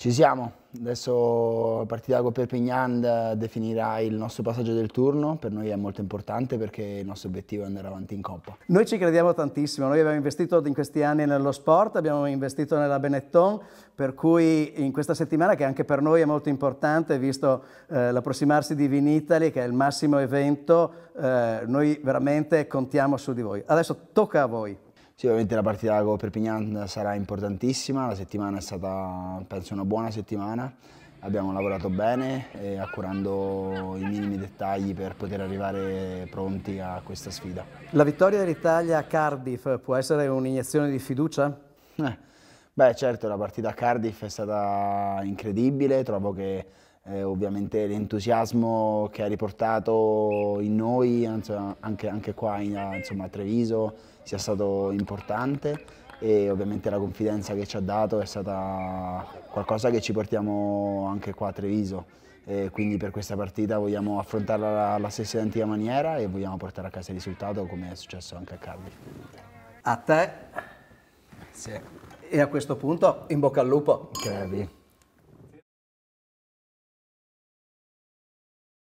Ci siamo, adesso la partita con Perpignan definirà il nostro passaggio del turno, per noi è molto importante perché il nostro obiettivo è andare avanti in Coppa. Noi ci crediamo tantissimo, noi abbiamo investito in questi anni nello sport, abbiamo investito nella Benetton, per cui in questa settimana che anche per noi è molto importante, visto eh, l'approssimarsi di Vinitali che è il massimo evento, eh, noi veramente contiamo su di voi. Adesso tocca a voi. Sicuramente la partita con Perpignan sarà importantissima, la settimana è stata penso una buona settimana, abbiamo lavorato bene eh, accurando i minimi dettagli per poter arrivare pronti a questa sfida. La vittoria dell'Italia a Cardiff può essere un'iniezione di fiducia? Eh, beh certo, la partita a Cardiff è stata incredibile, trovo che eh, ovviamente l'entusiasmo che ha riportato in noi, insomma, anche, anche, qua in, insomma, a Treviso, sia stato importante e ovviamente la confidenza che ci ha dato è stata qualcosa che ci portiamo anche qua a Treviso. E quindi per questa partita vogliamo affrontarla alla stessa identica maniera e vogliamo portare a casa il risultato come è successo anche a Calvi. A te. Sì. E a questo punto in bocca al lupo. Grazie.